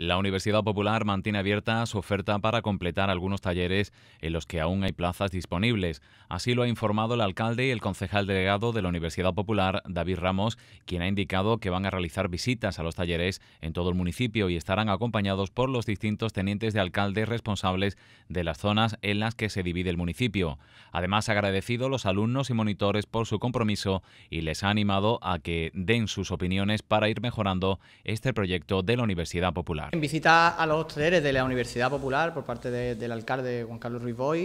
La Universidad Popular mantiene abierta su oferta para completar algunos talleres en los que aún hay plazas disponibles. Así lo ha informado el alcalde y el concejal delegado de la Universidad Popular, David Ramos, quien ha indicado que van a realizar visitas a los talleres en todo el municipio y estarán acompañados por los distintos tenientes de alcaldes responsables de las zonas en las que se divide el municipio. Además, ha agradecido a los alumnos y monitores por su compromiso y les ha animado a que den sus opiniones para ir mejorando este proyecto de la Universidad Popular. En visita a los talleres de la Universidad Popular por parte del alcalde Juan Carlos Ruiz Boy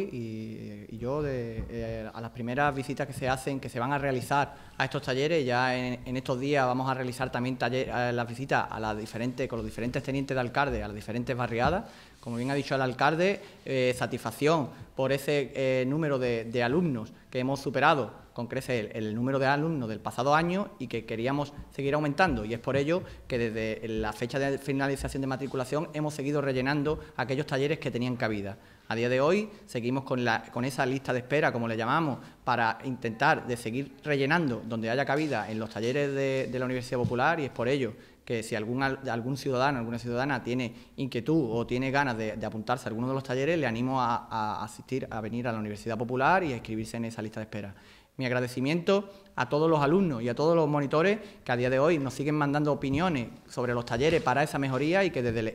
y, yo, de, eh, a las primeras visitas que se hacen, que se van a realizar a estos talleres, ya en, estos días vamos a realizar también eh, las visitas a las diferentes, con los diferentes tenientes de alcalde, a las diferentes barriadas. Como bien ha dicho el alcalde, eh, satisfacción por ese número de alumnos que hemos superado con crece el, número de alumnos del pasado año y que queríamos seguir aumentando. Y es por ello que desde la fecha de finalización de matriculación hemos seguido rellenando aquellos talleres que tenían cabida. A día de hoy seguimos con, esa lista de espera, como le llamamos, para intentar de seguir rellenando donde haya cabida en los talleres de, la Universidad Popular y es por ello que si algún, algún ciudadano, alguna ciudadana tiene inquietud o tiene ganas de, apuntarse a alguno de los talleres, le animo a, a, asistir, a venir a la Universidad Popular y a inscribirse en esa lista de espera. Mi agradecimiento a todos los alumnos y a todos los monitores que a día de hoy nos siguen mandando opiniones sobre los talleres para esa mejoría y que desde,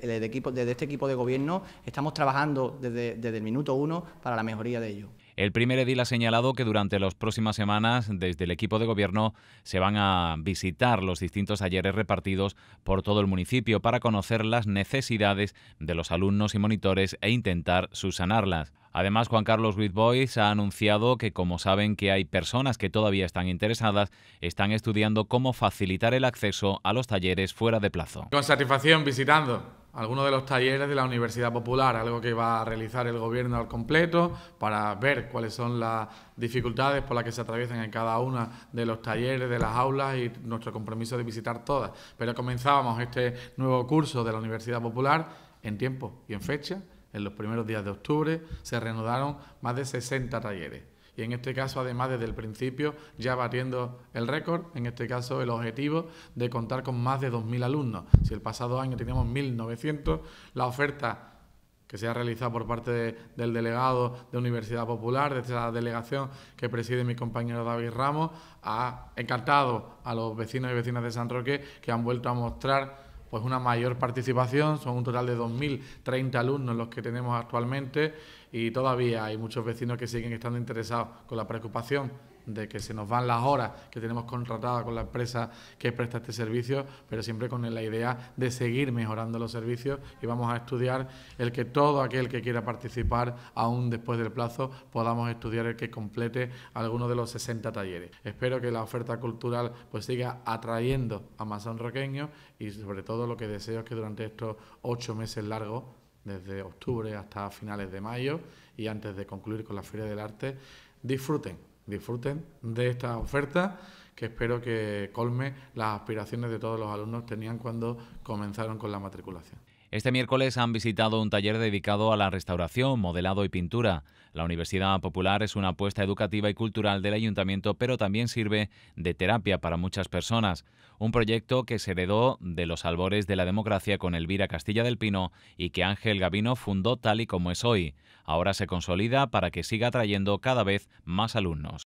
este equipo de gobierno estamos trabajando desde, el minuto uno para la mejoría de ello. El primer edil ha señalado que durante las próximas semanas, desde el equipo de gobierno, se van a visitar los distintos talleres repartidos por todo el municipio para conocer las necesidades de los alumnos y monitores e intentar subsanarlas. Además, Juan Carlos With Boys ha anunciado que, como saben que hay personas que todavía están interesadas, están estudiando cómo facilitar el acceso a los talleres fuera de plazo. Con satisfacción visitando algunos de los talleres de la Universidad Popular, algo que va a realizar el gobierno al completo para ver cuáles son las dificultades por las que se atraviesan en cada uno de los talleres, de las aulas y nuestro compromiso de visitar todas. Pero comenzábamos este nuevo curso de la Universidad Popular en tiempo y en fecha en los primeros días de octubre se reanudaron más de 60 talleres y en este caso además desde el principio ya batiendo el récord, en este caso el objetivo de contar con más de 2.000 alumnos. Si el pasado año teníamos 1.900, la oferta que se ha realizado por parte del delegado de Universidad Popular, de la delegación que preside mi compañero David Ramos, ha encantado a los vecinos y vecinas de San Roque que han vuelto a mostrar pues una mayor participación. Son un total de 2.030 alumnos los que tenemos actualmente y todavía hay muchos vecinos que siguen estando interesados con la preocupación de que se nos van las horas que tenemos contratadas con la empresa que presta este servicio, pero siempre con la idea de seguir mejorando los servicios y vamos a estudiar el que todo aquel que quiera participar, aún después del plazo, podamos estudiar el que complete alguno de los 60 talleres. Espero que la oferta cultural pues siga atrayendo a más Roqueño y sobre todo lo que deseo es que durante estos ocho meses largos desde octubre hasta finales de mayo y antes de concluir con la Feria del Arte, disfruten disfruten de esta oferta que espero que colme las aspiraciones de todos los alumnos tenían cuando comenzaron con la matriculación. Este miércoles han visitado un taller dedicado a la restauración, modelado y pintura. La Universidad Popular es una apuesta educativa y cultural del ayuntamiento, pero también sirve de terapia para muchas personas. Un proyecto que se heredó de los albores de la democracia con Elvira Castilla del Pino y que Ángel Gavino fundó tal y como es hoy. Ahora se consolida para que siga atrayendo cada vez más alumnos.